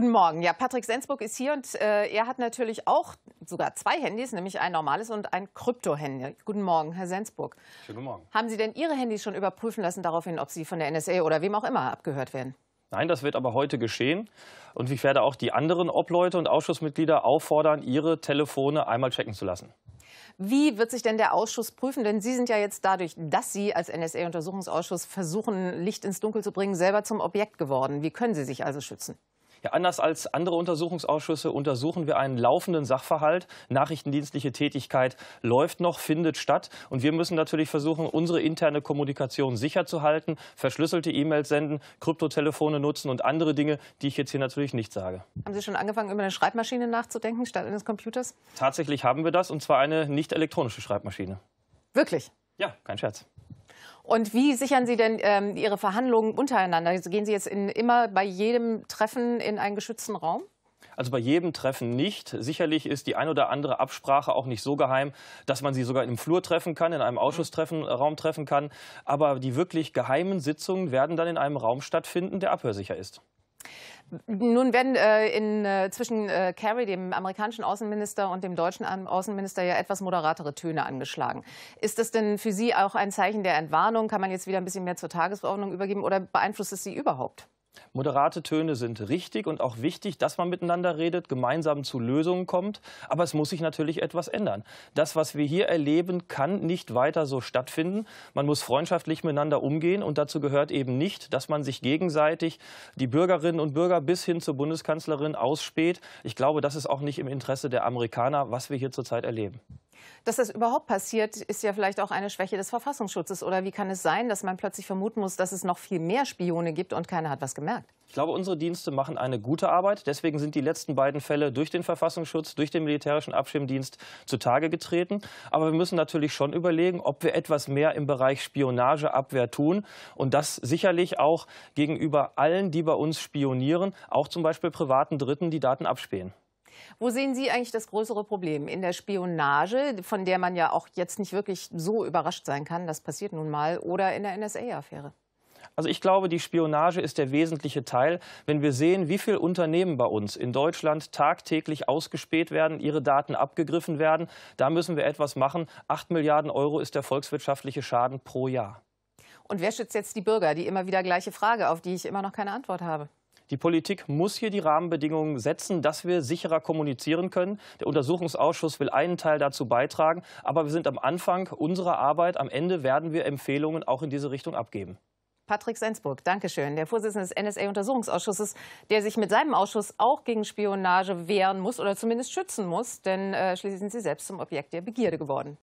Guten Morgen. Ja, Patrick Sensburg ist hier und äh, er hat natürlich auch sogar zwei Handys, nämlich ein normales und ein Krypto-Handy. Guten Morgen, Herr Sensburg. Schönen Morgen. Haben Sie denn Ihre Handys schon überprüfen lassen daraufhin, ob sie von der NSA oder wem auch immer abgehört werden? Nein, das wird aber heute geschehen. Und ich werde auch die anderen Obleute und Ausschussmitglieder auffordern, ihre Telefone einmal checken zu lassen. Wie wird sich denn der Ausschuss prüfen? Denn Sie sind ja jetzt dadurch, dass Sie als NSA-Untersuchungsausschuss versuchen, Licht ins Dunkel zu bringen, selber zum Objekt geworden. Wie können Sie sich also schützen? Ja, anders als andere Untersuchungsausschüsse untersuchen wir einen laufenden Sachverhalt. Nachrichtendienstliche Tätigkeit läuft noch, findet statt. Und wir müssen natürlich versuchen, unsere interne Kommunikation sicher zu halten, verschlüsselte E-Mails senden, Kryptotelefone nutzen und andere Dinge, die ich jetzt hier natürlich nicht sage. Haben Sie schon angefangen, über eine Schreibmaschine nachzudenken statt eines Computers? Tatsächlich haben wir das, und zwar eine nicht elektronische Schreibmaschine. Wirklich? Ja, kein Scherz. Und wie sichern Sie denn ähm, Ihre Verhandlungen untereinander? Also gehen Sie jetzt in, immer bei jedem Treffen in einen geschützten Raum? Also bei jedem Treffen nicht. Sicherlich ist die ein oder andere Absprache auch nicht so geheim, dass man sie sogar im Flur treffen kann, in einem Ausschusstraum äh, treffen kann. Aber die wirklich geheimen Sitzungen werden dann in einem Raum stattfinden, der abhörsicher ist. Nun werden äh, in, äh, zwischen äh, Kerry, dem amerikanischen Außenminister, und dem deutschen Außenminister ja etwas moderatere Töne angeschlagen. Ist das denn für Sie auch ein Zeichen der Entwarnung? Kann man jetzt wieder ein bisschen mehr zur Tagesordnung übergeben oder beeinflusst es Sie überhaupt? Moderate Töne sind richtig und auch wichtig, dass man miteinander redet, gemeinsam zu Lösungen kommt. Aber es muss sich natürlich etwas ändern. Das, was wir hier erleben, kann nicht weiter so stattfinden. Man muss freundschaftlich miteinander umgehen und dazu gehört eben nicht, dass man sich gegenseitig die Bürgerinnen und Bürger bis hin zur Bundeskanzlerin ausspäht. Ich glaube, das ist auch nicht im Interesse der Amerikaner, was wir hier zurzeit erleben. Dass das überhaupt passiert, ist ja vielleicht auch eine Schwäche des Verfassungsschutzes. Oder wie kann es sein, dass man plötzlich vermuten muss, dass es noch viel mehr Spione gibt und keiner hat was gemerkt? Ich glaube, unsere Dienste machen eine gute Arbeit. Deswegen sind die letzten beiden Fälle durch den Verfassungsschutz, durch den militärischen Abschirmdienst zutage getreten. Aber wir müssen natürlich schon überlegen, ob wir etwas mehr im Bereich Spionageabwehr tun. Und das sicherlich auch gegenüber allen, die bei uns spionieren, auch zum Beispiel privaten Dritten, die Daten abspähen. Wo sehen Sie eigentlich das größere Problem? In der Spionage, von der man ja auch jetzt nicht wirklich so überrascht sein kann, das passiert nun mal, oder in der NSA-Affäre? Also ich glaube, die Spionage ist der wesentliche Teil. Wenn wir sehen, wie viele Unternehmen bei uns in Deutschland tagtäglich ausgespäht werden, ihre Daten abgegriffen werden, da müssen wir etwas machen. Acht Milliarden Euro ist der volkswirtschaftliche Schaden pro Jahr. Und wer schützt jetzt die Bürger? Die immer wieder gleiche Frage, auf die ich immer noch keine Antwort habe. Die Politik muss hier die Rahmenbedingungen setzen, dass wir sicherer kommunizieren können. Der Untersuchungsausschuss will einen Teil dazu beitragen, aber wir sind am Anfang unserer Arbeit. Am Ende werden wir Empfehlungen auch in diese Richtung abgeben. Patrick Sensburg, Dankeschön. Der Vorsitzende des NSA-Untersuchungsausschusses, der sich mit seinem Ausschuss auch gegen Spionage wehren muss oder zumindest schützen muss, denn äh, schließlich sind Sie selbst zum Objekt der Begierde geworden.